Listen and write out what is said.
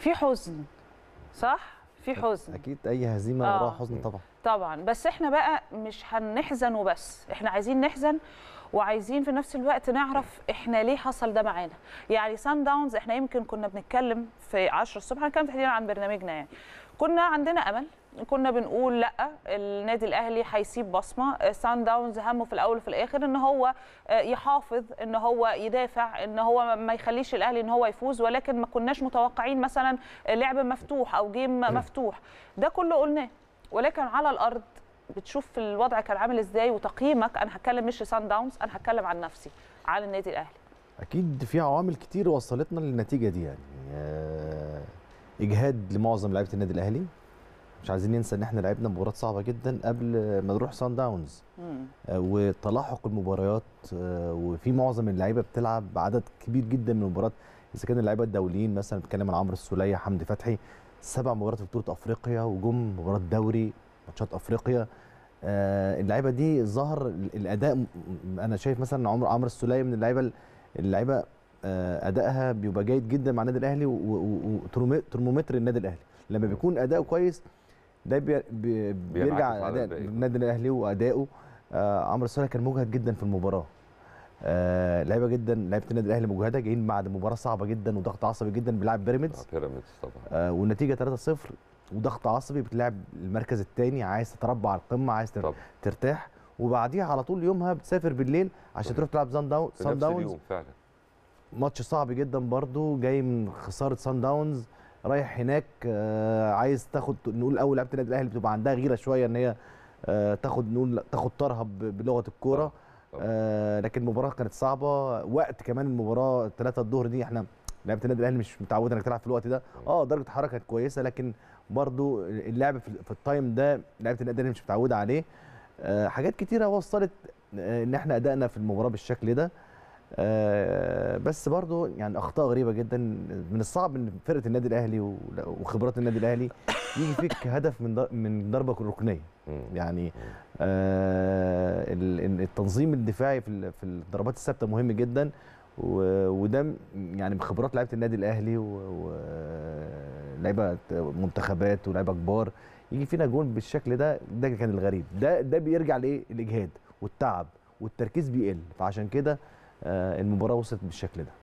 في حزن صح في حزن اكيد اي هزيمه آه. وراها حزن طبعا طبعا بس احنا بقى مش هنحزن وبس احنا عايزين نحزن وعايزين في نفس الوقت نعرف احنا ليه حصل ده معانا يعني سان داونز احنا يمكن كنا بنتكلم في 10 الصبح كان تحديدا عن برنامجنا يعني كنا عندنا امل كنا بنقول لا النادي الاهلي هيسيب بصمه سان داونز همه في الاول وفي الاخر ان هو آه، يحافظ ان هو يدافع ان هو ما يخليش الاهلي ان هو يفوز ولكن ما كناش متوقعين مثلا لعب مفتوح او جيم مفتوح ده كله قلناه ولكن على الارض بتشوف الوضع كان عامل ازاي وتقييمك انا هتكلم مش سان داونز انا هتكلم عن نفسي عن النادي الاهلي اكيد في عوامل كتير وصلتنا للنتيجه دي يعني آه، اجهاد لمعظم لعيبه النادي الاهلي مش عايزين ننسى ان احنا لعبنا مباراه صعبه جدا قبل ما نروح سان آه، داونز وتلاحق المباريات آه، وفي معظم اللعيبه بتلعب عدد كبير جدا من المباريات اذا كان اللعيبه الدوليين مثلا بتكلم عن عمرو السوليه حمدي فتحي سبع مباريات في بطوله افريقيا وجم مباراه دوري ماتشات افريقيا آه، اللعيبه دي ظهر الاداء انا شايف مثلا عمر عمرو السوليه من اللعيبه اللعيبه ادائها بيبقى جيد جدا مع النادي الاهلي وترمومتر النادي الاهلي لما بيكون اداؤه كويس ده بي بي بيرجع اداء النادي الاهلي وادائه آه عمرو السوليه كان مجهد جدا في المباراه آه لعيبه جدا لعيبه النادي الاهلي مجهده جايين بعد مباراه صعبه جدا وضغط عصبي جدا بيلعب بيراميدز آه، بيراميدز طبعا آه والنتيجه 3-0 وضغط عصبي بتلعب المركز الثاني عايز تتربع على القمه عايز طبعا. ترتاح وبعديها على طول يومها بتسافر بالليل عشان تروح تلعب سان داون سان داونز فعلا ماتش صعب جدا برده جاي من خساره سان داونز رايح هناك آه، عايز تاخد نقول اول لعيبه النادي الاهلي بتبقى عندها غيره شويه ان هي آه، تاخد نقول تاخد طارها بلغه الكوره آه، لكن المباراه كانت صعبه وقت كمان المباراه 3 الظهر دي احنا لعيبه النادي الاهلي مش متعوده انك تلعب في الوقت ده اه درجه الحركه كانت كويسه لكن برضو اللعب في التايم ده لعيبه النادي الاهلي مش متعوده عليه حاجات كتيره وصلت ان احنا ادائنا في المباراه بالشكل ده آه، بس برضه يعني اخطاء غريبه جدا من الصعب ان فرقه النادي الاهلي وخبرات النادي الاهلي يجي فيك هدف من من ضربه ركنيه يعني آه التنظيم الدفاعي في الضربات الثابته مهم جدا وده يعني بخبرات لعيبه النادي الاهلي ولعيبه منتخبات ولاعيبه كبار يجي فينا جون بالشكل ده ده كان الغريب ده ده بيرجع لايه الاجهاد والتعب والتركيز بيقل فعشان كده آه، المباراه وصلت بالشكل ده